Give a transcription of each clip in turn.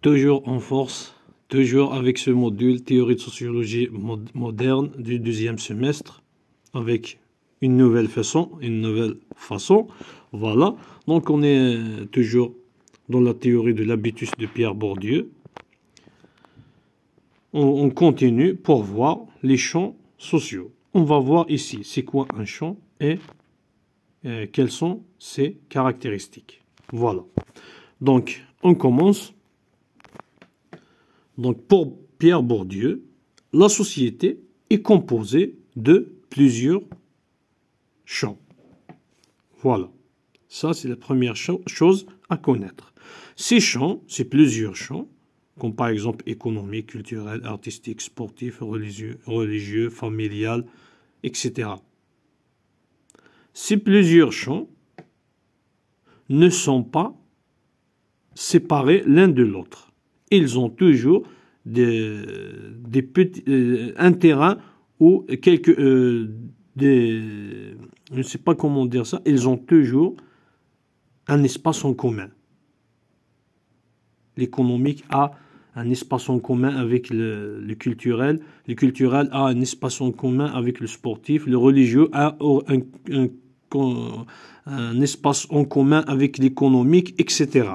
toujours en force, toujours avec ce module théorie de sociologie moderne du deuxième semestre, avec une nouvelle façon, une nouvelle façon. Voilà, donc on est euh, toujours dans la théorie de l'habitus de Pierre Bourdieu. On, continue pour voir les champs sociaux. On va voir ici c'est quoi un champ et euh, quelles sont ses caractéristiques. Voilà. Donc, on commence donc pour Pierre Bourdieu, la société est composée de plusieurs champs. Voilà. Ça, c'est la première chose à connaître. Ces champs, ces plusieurs champs, comme par exemple économique, culturel, artistique, sportif, religieux, religieux familial, etc. Ces plusieurs champs ne sont pas séparés l'un de l'autre ils ont toujours euh, un terrain ou quelques euh, je ne sais pas comment dire ça, ils ont toujours un espace en commun. L'économique a un espace en commun avec le, culturel, le culturel a un espace en commun avec le sportif, le religieux a un, un espace en commun avec l'économique, etc.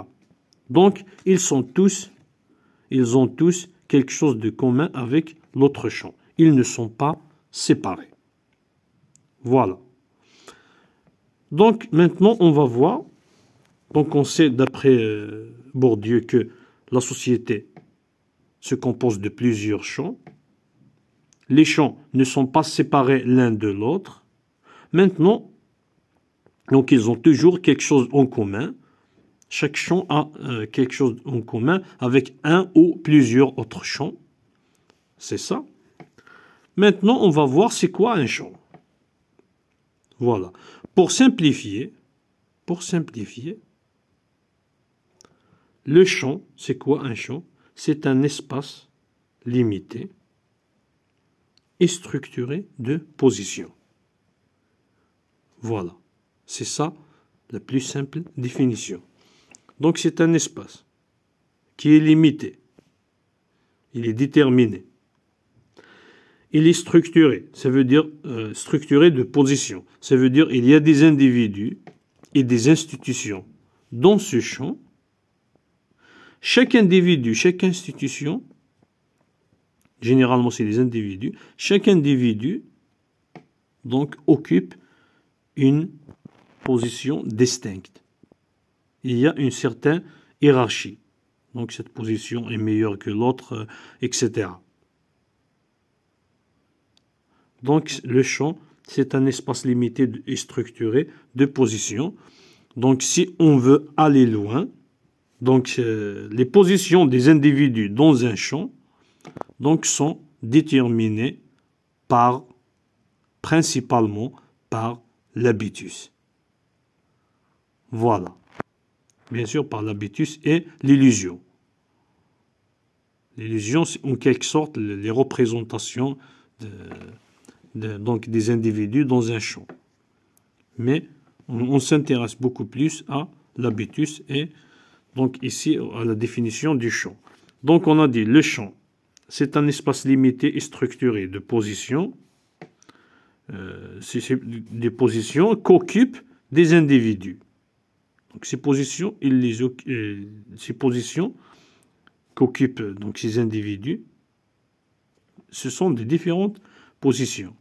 Donc, ils sont tous ils ont tous quelque chose de commun avec l'autre champ. Ils ne sont pas séparés. Voilà. Donc maintenant, on va voir. Donc on sait d'après euh, Bourdieu que la société se compose de plusieurs champs. Les champs ne sont pas séparés l'un de l'autre. Maintenant, donc ils ont toujours quelque chose en commun. Chaque champ a euh, quelque chose en commun avec un ou plusieurs autres champs. C'est ça. Maintenant, on va voir c'est quoi un champ. Voilà. Pour simplifier, pour simplifier, le champ, c'est quoi un champ C'est un espace limité et structuré de position. Voilà. C'est ça la plus simple définition. Donc c'est un espace qui est limité. Il est déterminé. Il est structuré. Ça veut dire euh, structuré de position. Ça veut dire il y a des individus et des institutions dans ce champ. Chaque individu, chaque institution, généralement c'est des individus, chaque individu donc occupe une position distincte il y a une certaine hiérarchie. Donc cette position est meilleure que l'autre, euh, etc. Donc le champ, c'est un espace limité et structuré de positions. Donc si on veut aller loin, donc euh, les positions des individus dans un champ donc, sont déterminées par, principalement par l'habitus. Voilà bien sûr par l'habitus, et l'illusion. L'illusion, c'est en quelque sorte les représentations donc des individus dans un champ. Mais on, s'intéresse beaucoup plus à l'habitus et donc ici à la définition du champ. Donc on a dit le champ, c'est un espace limité et structuré de positions, euh, des positions qu'occupent des individus. Donc ces positions, euh, positions qu'occupent donc ces individus, ce sont des différentes positions.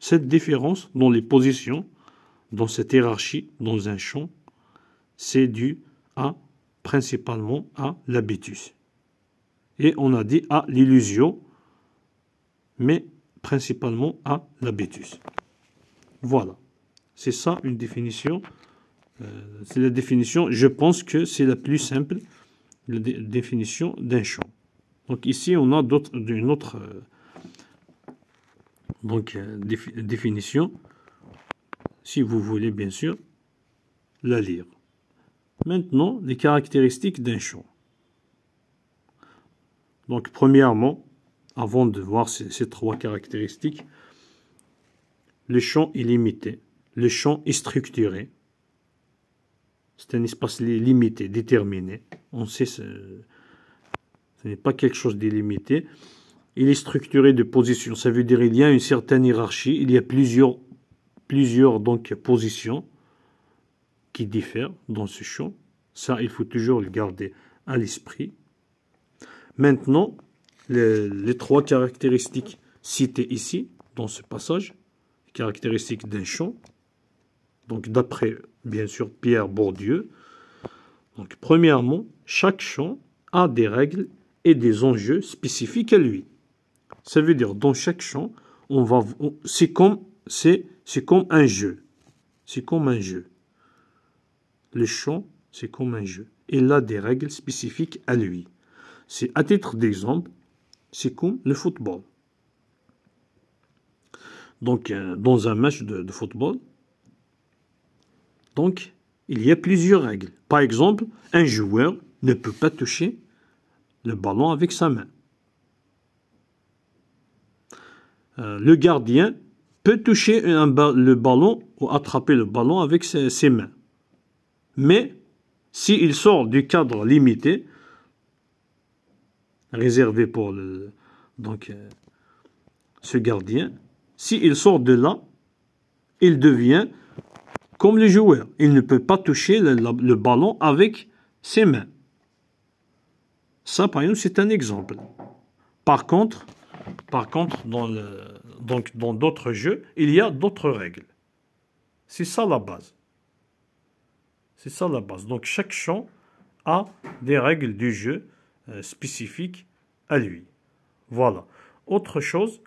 Cette différence dans les positions, dans cette hiérarchie, dans un champ, c'est dû à principalement à l'habitus. Et on a dit à l'illusion, mais principalement à l'habitus. Voilà. C'est ça une définition euh, c'est la définition, je pense que c'est la plus simple, la définition d'un champ. Donc ici, on a une autre euh, donc, euh, définition, si vous voulez bien sûr la lire. Maintenant, les caractéristiques d'un champ. Donc, premièrement, avant de voir ces, trois caractéristiques, le champ est limité, le champ est structuré, c'est un espace limité, déterminé. On sait, ce, ce n'est pas quelque chose d'illimité. Il est structuré de positions. Ça veut dire qu'il y a une certaine hiérarchie. Il y a plusieurs, plusieurs donc, positions qui diffèrent dans ce champ. Ça, il faut toujours le garder à l'esprit. Maintenant, les, trois caractéristiques citées ici, dans ce passage, caractéristiques d'un champ, donc d'après bien sûr Pierre Bourdieu. Donc premièrement, chaque champ a des règles et des enjeux spécifiques à lui. Ça veut dire dans chaque champ, on va c'est comme c'est c'est comme un jeu. C'est comme un jeu. Le champ, c'est comme un jeu. Il a des règles spécifiques à lui. C'est à titre d'exemple, c'est comme le football. Donc euh, dans un match de football, donc, il y a plusieurs règles. Par exemple, un joueur ne peut pas toucher le ballon avec sa main. Euh, le gardien peut toucher le ballon ou attraper le ballon avec ses, mains. Mais s'il sort du cadre limité, réservé pour donc, euh, ce gardien, s'il sort de là, il devient comme le joueur. Il ne peut pas toucher le, ballon avec ses mains. Ça, par exemple, c'est un exemple. Par contre, par contre dans d'autres dans jeux, il y a d'autres règles. C'est ça la base. C'est ça la base. Donc chaque champ a des règles du jeu euh, spécifiques à lui. Voilà. Autre chose,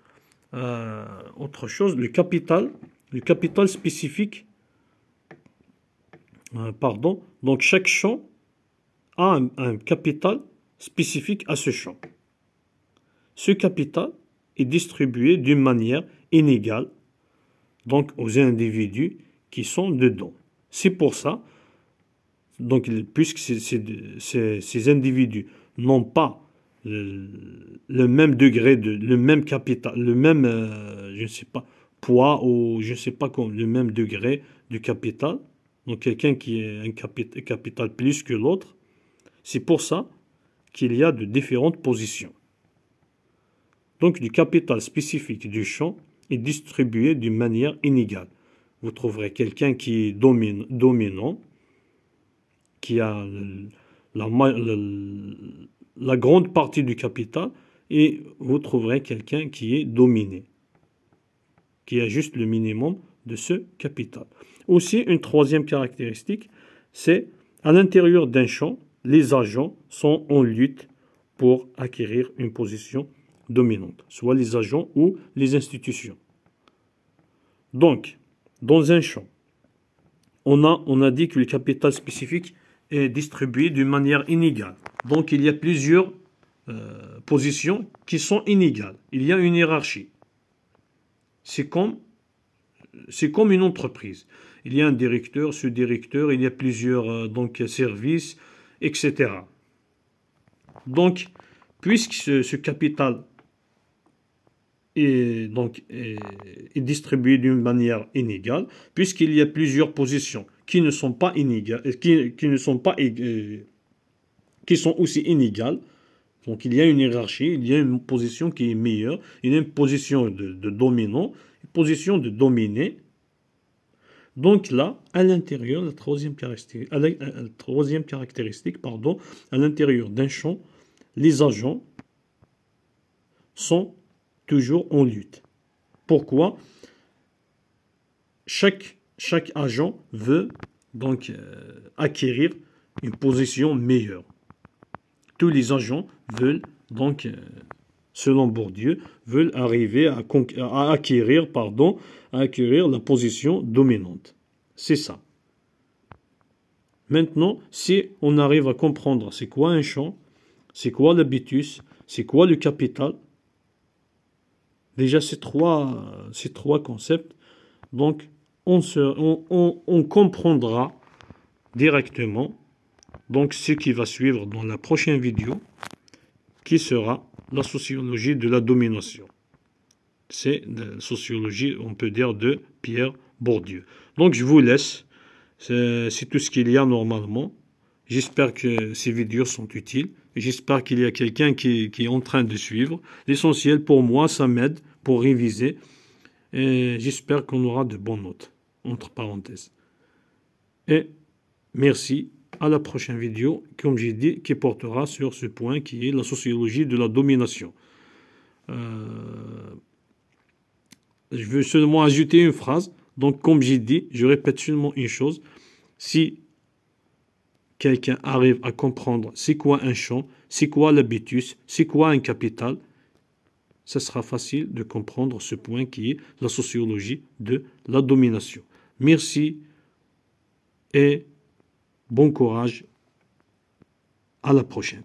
euh, autre chose, le capital, le capital spécifique euh, pardon, donc chaque champ a un, capital spécifique à ce champ. Ce capital est distribué d'une manière inégale donc aux individus qui sont dedans. C'est pour ça, donc, puisque ces, individus n'ont pas le, même degré, de, le même capital, le même, euh, je sais pas, poids ou je sais pas, le même degré du capital, donc quelqu'un qui a un capital, plus que l'autre, c'est pour ça qu'il y a de différentes positions. Donc du capital spécifique du champ est distribué d'une manière inégale. Vous trouverez quelqu'un qui est domine, dominant, qui a la grande partie du capital, et vous trouverez quelqu'un qui est dominé, qui a juste le minimum de ce capital. Aussi, une troisième caractéristique, c'est à l'intérieur d'un champ, les agents sont en lutte pour acquérir une position dominante, soit les agents ou les institutions. Donc, dans un champ, on a, dit que le capital spécifique est distribué d'une manière inégale. Donc, il y a plusieurs euh, positions qui sont inégales. Il y a une hiérarchie. c'est comme une entreprise il y a un directeur, ce directeur, il y a plusieurs euh, donc, services, etc. Donc, puisque ce, capital est, donc, distribué d'une manière inégale, puisqu'il y a plusieurs positions qui ne sont pas inégales, euh, qui, ne sont pas euh, qui sont aussi inégales. Donc il y a une hiérarchie, il y a une position qui est meilleure, il y a une position de, de dominant, une position de dominé, donc là, à l'intérieur, la troisième euh, caractéristique, à pardon, à l'intérieur d'un champ, les agents sont toujours en lutte. Pourquoi chaque, chaque agent veut donc euh, acquérir une position meilleure. Tous les agents veulent donc euh, selon Bourdieu, veulent arriver à, acquérir, pardon, acquérir la position dominante. C'est ça. Maintenant, si on arrive à comprendre c'est quoi un champ, c'est quoi l'habitus, c'est quoi le capital, déjà ces trois, ces trois concepts, donc on, on comprendra directement donc ce qui va suivre dans la prochaine vidéo qui sera la sociologie de la domination. C'est la sociologie, on peut dire, de Pierre Bourdieu. Donc je vous laisse. C'est tout ce qu'il y a normalement. J'espère que ces vidéos sont utiles. J'espère qu'il y a quelqu'un qui, est en train de suivre. L'essentiel pour moi, ça m'aide pour réviser. Et j'espère qu'on aura de bonnes notes, entre parenthèses. Et merci à la prochaine vidéo, comme j'ai dit, qui portera sur ce point qui est la sociologie de la domination. Euh, je veux seulement ajouter une phrase. Donc, comme j'ai dit, je répète seulement une chose. Si quelqu'un arrive à comprendre c'est quoi un champ, c'est quoi l'habitus, c'est quoi un capital, ce sera facile de comprendre ce point qui est la sociologie de la domination. Merci et Bon courage. À la prochaine.